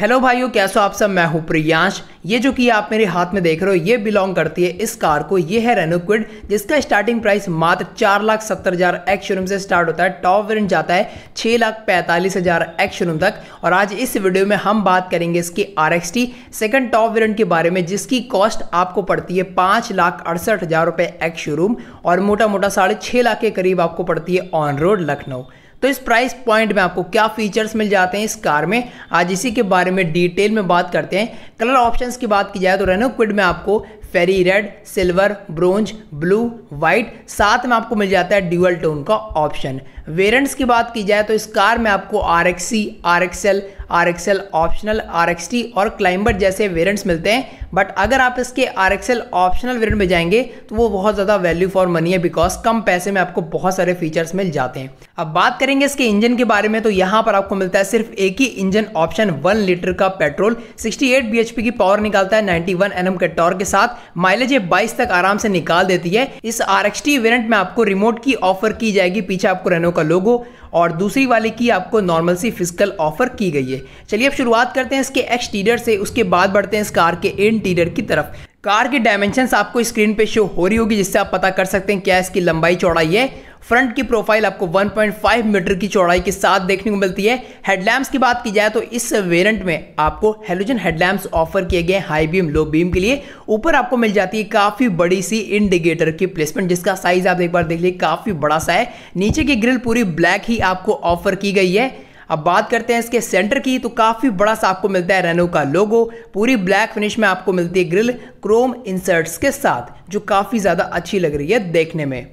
hello भाइयों कैसे हो आप सब मैं हूं प्रियांश ये जो कि आप मेरे हाथ में देख रहे हो ये बिलोंग करती है इस कार को ये है रेनो क्विड जिसका स्टार्टिंग प्राइस मात्र चार लाख सत्तर हजार एक्स शोरूम से स्टार्ट होता है टॉप वेरियंट जाता है छः लाख पैंतालीस हजार एक्स शोरूम तक और आज इस वीडियो में हम बात करेंगे इसकी R X T second top variant के बारे में जिसकी कॉस्ट आपको पड़ती है पाँच लाख अड़सठ हजार रुपये एक्स शोरूम और मोटा मोटा साढ़े छः लाख के करीब आपको पड़ती है ऑन रोड लखनऊ तो इस प्राइस पॉइंट में आपको क्या फीचर्स मिल जाते हैं इस कार में आज इसी के बारे में डिटेल में बात करते हैं कलर ऑप्शंस की बात की जाए तो रेनो क्विड में आपको fiery red silver bronze blue white साथ में आपको मिल जाता है ड्यूअल टोन का ऑप्शन वेरेंट्स की बात की जाए तो इस कार में आपको R X E R X L R optional R और क्लाइंबर जैसे वेरियंट्स मिलते हैं बट अगर आप इसके आर ऑप्शनल वेरियंट में जाएंगे तो वो बहुत ज़्यादा वैल्यू फॉर मनी है बिकॉज कम पैसे में आपको बहुत सारे फीचर्स मिल जाते हैं अब बात करेंगे इसके इंजन के बारे में तो यहाँ पर आपको मिलता है सिर्फ एक ही इंजन ऑप्शन वन लीटर का पेट्रोल सिक्सटी एट की पावर निकालता है 91 वन के टॉर के साथ माइलेज बाईस तक आराम से निकाल देती है इस आर एक्स में आपको रिमोट की ऑफर की जाएगी पीछे आपको रेनो का लोगो और दूसरी वाले की आपको नॉर्मल सी फिजिकल ऑफर की गई है चलिए अब शुरुआत करते हैं इसके एक्सटीरियर से उसके बाद बढ़ते हैं इस कार के इंटीरियर की तरफ कार की डायमेंशंस आपको स्क्रीन पे शो हो रही होगी जिससे आप पता कर सकते हैं क्या इसकी लंबाई चौड़ाई है फ्रंट की प्रोफाइल आपको 1.5 मीटर की चौड़ाई के साथ देखने को मिलती है हेडलैम्प्स की बात की जाए तो इस वेरिएंट में आपको हेलोजन हेडलैम्प्स ऑफर किए गए हाई बीम लो बीम के लिए ऊपर आपको मिल जाती है काफ़ी बड़ी सी इंडिकेटर की प्लेसमेंट जिसका साइज आप एक बार देख लीजिए काफ़ी बड़ा सा है नीचे की ग्रिल पूरी ब्लैक ही आपको ऑफर की गई है अब बात करते हैं इसके सेंटर की तो काफ़ी बड़ा सा आपको मिलता है रेनो का लोगो पूरी ब्लैक फिनिश में आपको मिलती है ग्रिल क्रोम इंसर्ट्स के साथ जो काफ़ी ज़्यादा अच्छी लग रही है देखने में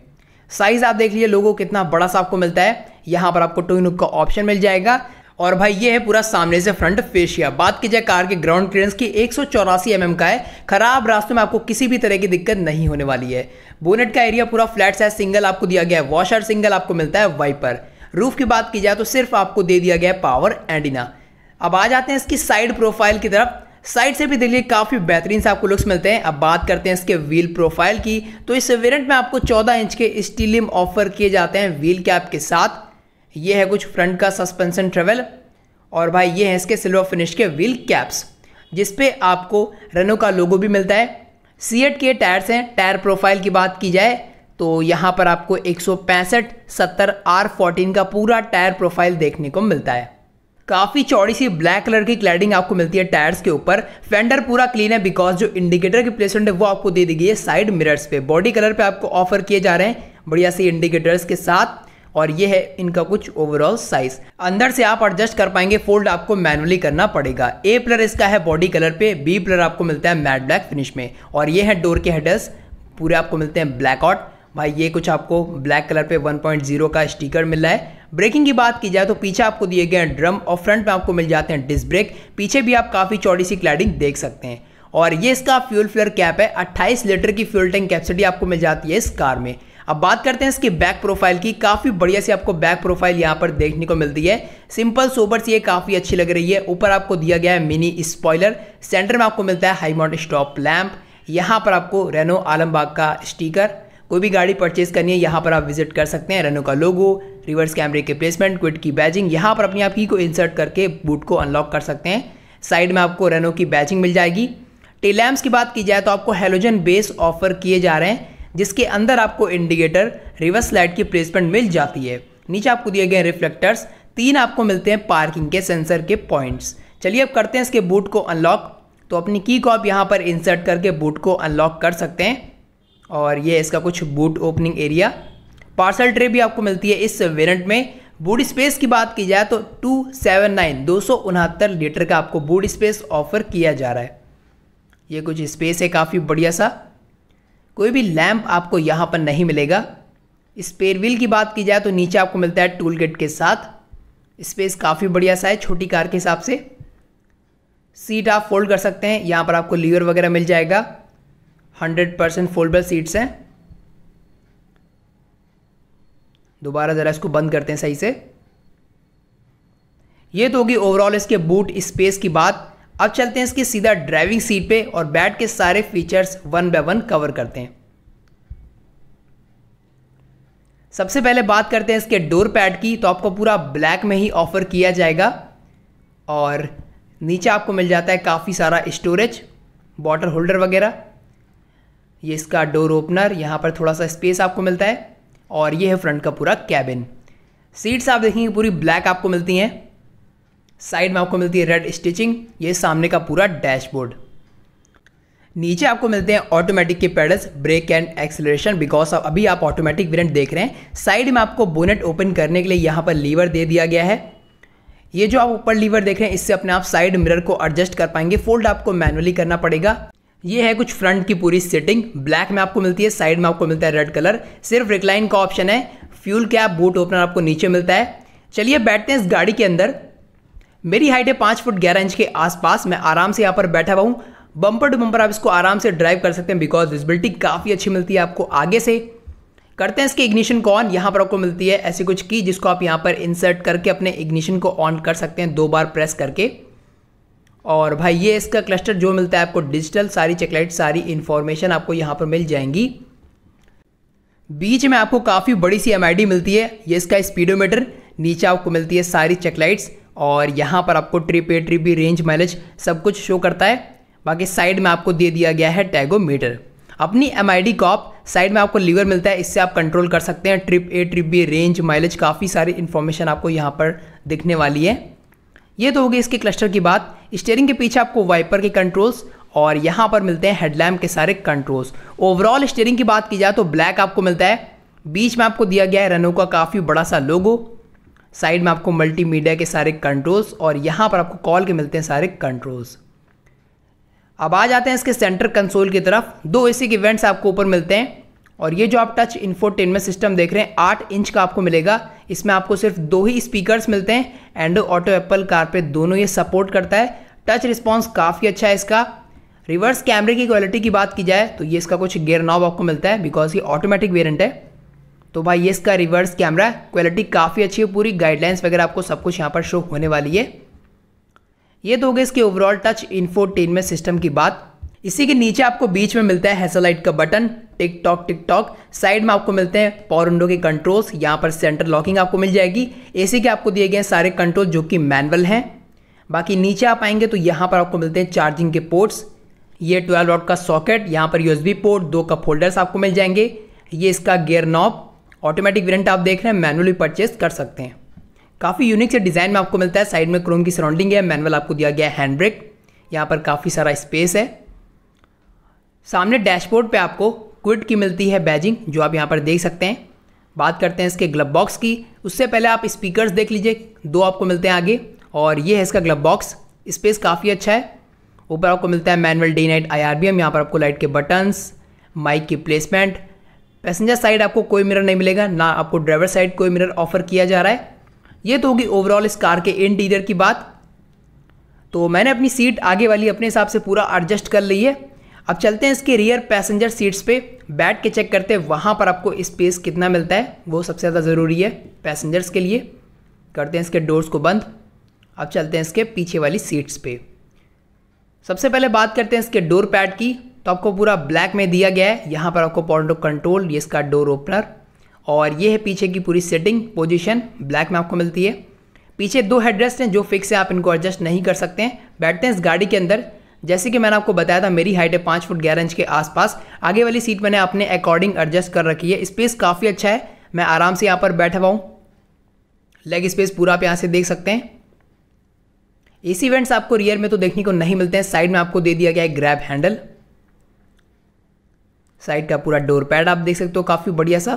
साइज़ आप देख लीजिए लोगों कितना बड़ा सा आपको मिलता है यहाँ पर आपको टोइनुक का ऑप्शन मिल जाएगा और भाई ये है पूरा सामने से फ्रंट फेशिया बात की जाए कार के ग्राउंड क्लियरेंस की एक सौ mm का है खराब रास्तों में आपको किसी भी तरह की दिक्कत नहीं होने वाली है बोनेट का एरिया पूरा फ्लैट साइज सिंगल आपको दिया गया है वॉशर सिंगल आपको मिलता है वाइपर रूफ की बात की जाए तो सिर्फ आपको दे दिया गया है पावर एंडिना अब आ जाते हैं इसकी साइड प्रोफाइल की तरफ साइड से भी देखिए काफ़ी बेहतरीन से आपको लुक्स मिलते हैं अब बात करते हैं इसके व्हील प्रोफाइल की तो इस वेरियंट में आपको 14 इंच के स्टीलिम ऑफर किए जाते हैं व्हील कैप के साथ ये है कुछ फ्रंट का सस्पेंशन ट्रेवल और भाई ये है इसके सिल्वर फिनिश के व्हील कैप्स जिसपे आपको रनो का लोगो भी मिलता है सीएट के टायर्स हैं टायर प्रोफाइल की बात की जाए तो यहाँ पर आपको एक सौ पैंसठ सत्तर आर फोर्टीन का पूरा टायर प्रोफाइल देखने को मिलता है काफ़ी चौड़ी सी ब्लैक कलर की क्लैडिंग आपको मिलती है टायर्स के ऊपर फेंडर पूरा क्लीन है बिकॉज जो इंडिकेटर की प्लेसमेंट है वो आपको दे दी गई है साइड मिरर्स पे बॉडी कलर पे आपको ऑफर किए जा रहे हैं बढ़िया सी इंडिकेटर्स के साथ और ये है इनका कुछ ओवरऑल साइज अंदर से आप एडजस्ट कर पाएंगे फोल्ड आपको मैनुअली करना पड़ेगा ए प्लर इसका है बॉडी कलर पे बी प्लर आपको मिलता है मैट ब्लैक फिनिश में और ये है डोर के हेडर्स पूरे आपको मिलते हैं ब्लैक आउट भाई ये कुछ आपको ब्लैक कलर पे 1.0 का स्टिकर मिल रहा है ब्रेकिंग की बात की जाए तो पीछे आपको दिए गए ड्रम और फ्रंट में आपको मिल जाते हैं डिस्क ब्रेक पीछे भी आप काफ़ी चौड़ी सी क्लाइडिंग देख सकते हैं और ये इसका फ्यूल फ्लेयर कैप है 28 लीटर की फ्यूल टैंक कैपेसिटी आपको मिल जाती है इस कार में अब बात करते हैं इसकी बैक प्रोफाइल की काफ़ी बढ़िया सी आपको बैक प्रोफाइल यहाँ पर देखने को मिलती है सिंपल सोबर सी ये काफ़ी अच्छी लग रही है ऊपर आपको दिया गया है मिनी स्पॉयलर सेंटर में आपको मिलता है हाई माउंट स्टॉप लैम्प यहाँ पर आपको रेनो आलमबाग का स्टीकर कोई भी गाड़ी परचेज करनी है यहाँ पर आप विजिट कर सकते हैं रेनो का लोगो रिवर्स कैमरे के प्लेसमेंट क्विट की बैजिंग यहाँ पर अपनी आप की को इंसर्ट करके बूट को अनलॉक कर सकते हैं साइड में आपको रेनो की बैजिंग मिल जाएगी टेलैम्प्स की बात की जाए तो आपको हेलोजन बेस ऑफर किए जा रहे हैं जिसके अंदर आपको इंडिकेटर रिवर्स लाइट की प्लेसमेंट मिल जाती है नीचे आपको दिए गए रिफ्लेक्टर्स तीन आपको मिलते हैं पार्किंग के सेंसर के पॉइंट्स चलिए अब करते हैं इसके बूट को अनलॉक तो अपनी की को आप यहाँ पर इंसर्ट करके बूट को अनलॉक कर सकते हैं और ये इसका कुछ boot opening area parcel tray भी आपको मिलती है इस वेरिएंट में बूट स्पेस की बात की जाए तो टू सेवन नाइन दो सौ उनहत्तर लीटर का आपको बूट स्पेस ऑफर किया जा रहा है ये कुछ स्पेस है काफ़ी बढ़िया सा कोई भी लैम्प आपको यहाँ पर नहीं मिलेगा स्पेयर व्हील की बात की जाए तो नीचे आपको मिलता है टूल गेट के साथ स्पेस काफ़ी बढ़िया सा है छोटी कार के हिसाब से सीट आप फोल्ड कर सकते हैं यहाँ पर आपको लीवर वगैरह मिल जाएगा हंड्रेड परसेंट फोल्डेबल सीट्स हैं दोबारा ज़रा इसको बंद करते हैं सही से ये तो होगी ओवरऑल इसके बूट स्पेस की बात अब चलते हैं इसके सीधा ड्राइविंग सीट पे और बैट के सारे features one by one cover करते हैं सबसे पहले बात करते हैं इसके डोर पैड की तो आपको पूरा ब्लैक में ही ऑफ़र किया जाएगा और नीचे आपको मिल जाता है काफ़ी सारा स्टोरेज बॉटल होल्डर वगैरह ये इसका डोर ओपनर यहाँ पर थोड़ा सा स्पेस आपको मिलता है और ये है फ्रंट का पूरा कैबिन सीट्स आप देखेंगे पूरी ब्लैक आपको मिलती हैं साइड में आपको मिलती है रेड स्टिचिंग ये सामने का पूरा डैशबोर्ड नीचे आपको मिलते हैं ऑटोमेटिक के paddles brake and acceleration because of अभी आप ऑटोमेटिक वेरिएंट देख रहे हैं साइड में आपको बोनेट ओपन करने के लिए यहाँ पर लीवर दे दिया गया है ये जो आप ऊपर लीवर देख रहे हैं इससे अपने आप साइड मिरर को एडजस्ट कर पाएंगे फोल्ड आपको मैनुअली करना पड़ेगा ये है कुछ फ्रंट की पूरी सेटिंग ब्लैक में आपको मिलती है साइड में आपको मिलता है रेड कलर सिर्फ रिक्लाइन का ऑप्शन है फ्यूल कैप बूट ओपनर आपको नीचे मिलता है चलिए बैठते हैं इस गाड़ी के अंदर मेरी हाइट है पाँच फुट ग्यारह इंच के आसपास मैं आराम से यहाँ पर बैठा हुआ हूँ बम्पर टू बम्पर आप इसको आराम से ड्राइव कर सकते हैं बिकॉज विजिबिलिटी काफ़ी अच्छी मिलती है आपको आगे से करते हैं इसके इग्निशन को ऑन यहाँ पर आपको मिलती है ऐसी कुछ की जिसको आप यहाँ पर इंसर्ट करके अपने इग्निशन को ऑन कर सकते हैं दो बार प्रेस करके और भाई ये इसका क्लस्टर जो मिलता है आपको डिजिटल सारी चेकलाइट सारी इन्फॉर्मेशन आपको यहाँ पर मिल जाएंगी बीच में आपको काफ़ी बड़ी सी एम मिलती है ये इसका स्पीडोमीटर नीचे आपको मिलती है सारी चेकलाइट्स और यहाँ पर आपको ट्रिप ए ट्रिप भी रेंज माइलेज सब कुछ शो करता है बाकी साइड में आपको दे दिया गया है टैगोमीटर अपनी एम डी आप साइड में आपको लीवर मिलता है इससे आप कंट्रोल कर सकते हैं trip A trip B range mileage काफ़ी सारी इन्फॉर्मेशन आपको यहाँ पर दिखने वाली है ये तो होगी इसके क्लस्टर की बात स्टेयरिंग के पीछे आपको वाइपर के कंट्रोल्स और यहाँ पर मिलते हैं हेडलैम्प के सारे कंट्रोल्स ओवरऑल स्टेयरिंग की बात की जाए तो ब्लैक आपको मिलता है बीच में आपको दिया गया है रनो का काफ़ी बड़ा सा लोगो साइड में आपको मल्टीमीडिया के सारे कंट्रोल्स और यहाँ पर आपको कॉल के मिलते हैं सारे कंट्रोल्स अब आ जाते हैं इसके सेंटर कंसोल की तरफ दो ए के इवेंट्स आपको ऊपर मिलते हैं और ये जो आप टच इन्फोटेनमेंट सिस्टम देख रहे हैं आठ इंच का आपको मिलेगा इसमें आपको सिर्फ दो ही स्पीकर्स मिलते हैं एंड ऑटो एप्पल कारपे दोनों ये सपोर्ट करता है टच रिस्पॉन्स काफ़ी अच्छा है इसका रिवर्स कैमरे की क्वालिटी की बात की जाए तो ये इसका कुछ गेयर नॉब आपको मिलता है बिकॉज ये ऑटोमेटिक वेरियंट है तो भाई ये इसका रिवर्स कैमरा क्वालिटी काफ़ी अच्छी है पूरी गाइडलाइंस वगैरह आपको सब कुछ यहाँ पर शो होने वाली है ये तो हो गई इसके ओवरऑल टच इन्फोटेनमेंट सिस्टम की बात इसी के नीचे आपको बीच में मिलता है हेसलाइट का बटन टिकटॉक टिकटॉक साइड में आपको मिलते हैं पावर विंडो के कंट्रोल्स यहाँ पर सेंटर लॉकिंग आपको मिल जाएगी एसी के आपको दिए गए सारे कंट्रोल जो कि मैनुअल हैं बाकी नीचे आप आएंगे तो यहाँ पर आपको मिलते हैं चार्जिंग के पोर्ट्स ये ट्वेल्व वॉट का सॉकेट यहाँ पर यू पोर्ट दो कप होल्डर्स आपको मिल जाएंगे ये इसका गेयर नॉब ऑटोमेटिक वेरेंट आप देख रहे हैं मैनुअली परचेस कर सकते हैं काफ़ी यूनिक से डिज़ाइन में आपको मिलता है साइड में क्रोम की सराउंडिंग है मैनुअल आपको दिया गया है हैंड ब्रेक यहाँ पर काफ़ी सारा स्पेस है सामने डैशबोर्ड पे आपको क्विट की मिलती है बैजिंग जो आप यहाँ पर देख सकते हैं बात करते हैं इसके ग्लब बॉक्स की उससे पहले आप स्पीकर्स देख लीजिए दो आपको मिलते हैं आगे और ये है इसका ग्लब बॉक्स स्पेस काफ़ी अच्छा है ऊपर आपको मिलता है manual day night I R V M यहाँ पर आपको लाइट के बटन्स माइक की प्लेसमेंट पैसेंजर साइड आपको कोई मिरर नहीं मिलेगा ना आपको ड्राइवर साइड कोई मिरर ऑफर किया जा रहा है ये तो होगी ओवरऑल इस कार के इंटीरियर की बात तो मैंने अपनी सीट आगे वाली अपने हिसाब से पूरा एडजस्ट कर ली है अब चलते हैं इसके रियर पैसेंजर सीट्स पे बैठ के चेक करते हैं वहाँ पर आपको स्पेस कितना मिलता है वो सबसे ज़्यादा ज़रूरी है पैसेंजर्स के लिए करते हैं इसके डोर्स को बंद अब चलते हैं इसके पीछे वाली सीट्स पे सबसे पहले बात करते हैं इसके डोर पैड की तो आपको पूरा ब्लैक में दिया गया है यहाँ पर आपको पॉइंट ऑफ कंट्रोल ये इसका डोर ओपनर और ये है पीछे की पूरी सेटिंग पोजिशन ब्लैक में आपको मिलती है पीछे दो हेडरेस्ट हैं जो फिक्स है आप इनको एडजस्ट नहीं कर सकते हैं बैठते हैं इस गाड़ी के अंदर जैसे कि मैंने आपको बताया था मेरी हाइट है पाँच फुट ग्यारह इंच के आसपास आगे वाली सीट मैंने अपने अकॉर्डिंग एडजस्ट कर रखी है स्पेस काफ़ी अच्छा है मैं आराम से यहाँ पर बैठा हुआ हूँ लेग स्पेस पूरा आप यहाँ से देख सकते हैं एसी इवेंट्स आपको रियर में तो देखने को नहीं मिलते हैं साइड में आपको दे दिया गया है ग्रैब हैंडल साइड का पूरा डोर पैड आप देख सकते हो काफ़ी बढ़िया सा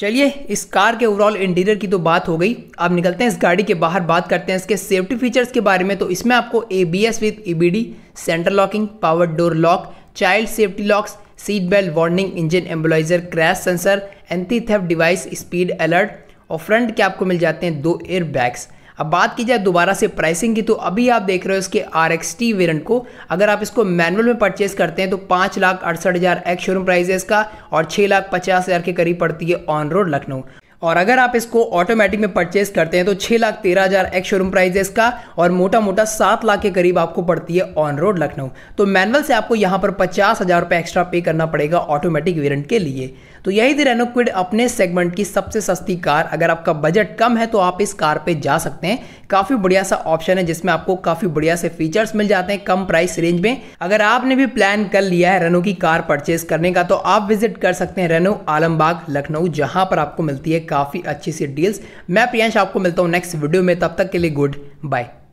चलिए इस कार के ओवरऑल इंटीरियर की तो बात हो गई अब निकलते हैं इस गाड़ी के बाहर बात करते हैं इसके सेफ्टी फीचर्स के बारे में तो इसमें आपको A B S with E B D centre locking power door lock child safety locks seat belt warning engine immobiliser crash sensor anti theft device speed alert और फ्रंट के आपको मिल जाते हैं दो एयर बैग्स अब बात की जाए दोबारा से प्राइसिंग की तो अभी आप देख रहे हो इसके आर एक्स टी को अगर आप इसको मैनुअल में परचेस करते हैं तो पाँच लाख अड़सठ हज़ार एक्स शोरूम प्राइस है इसका और छः लाख पचास हज़ार के करीब पड़ती है ऑन रोड लखनऊ और अगर आप इसको ऑटोमेटिक में परचेस करते हैं तो छः लाख तेरह हज़ार एक्स शोरूम प्राइस है इसका और मोटा मोटा सात लाख के करीब आपको पड़ती है ऑन रोड लखनऊ तो मैनुअल से आपको यहाँ पर पचास हज़ार रुपये एक्स्ट्रा पे करना पड़ेगा ऑटोमेटिक वेरेंट के लिए तो यही थी रेनो क्विड अपने सेगमेंट की सबसे सस्ती कार अगर आपका बजट कम है तो आप इस कार पे जा सकते हैं काफ़ी बढ़िया सा ऑप्शन है जिसमें आपको काफ़ी बढ़िया से फीचर्स मिल जाते हैं कम प्राइस रेंज में अगर आपने भी प्लान कर लिया है रेनो की कार परचेज करने का तो आप विजिट कर सकते हैं रेनो आलमबाग लखनऊ जहां पर आपको मिलती है काफ़ी अच्छी सी डील्स मैं प्रियंश आपको मिलता हूँ नेक्स्ट वीडियो में तब तक के लिए गुड बाय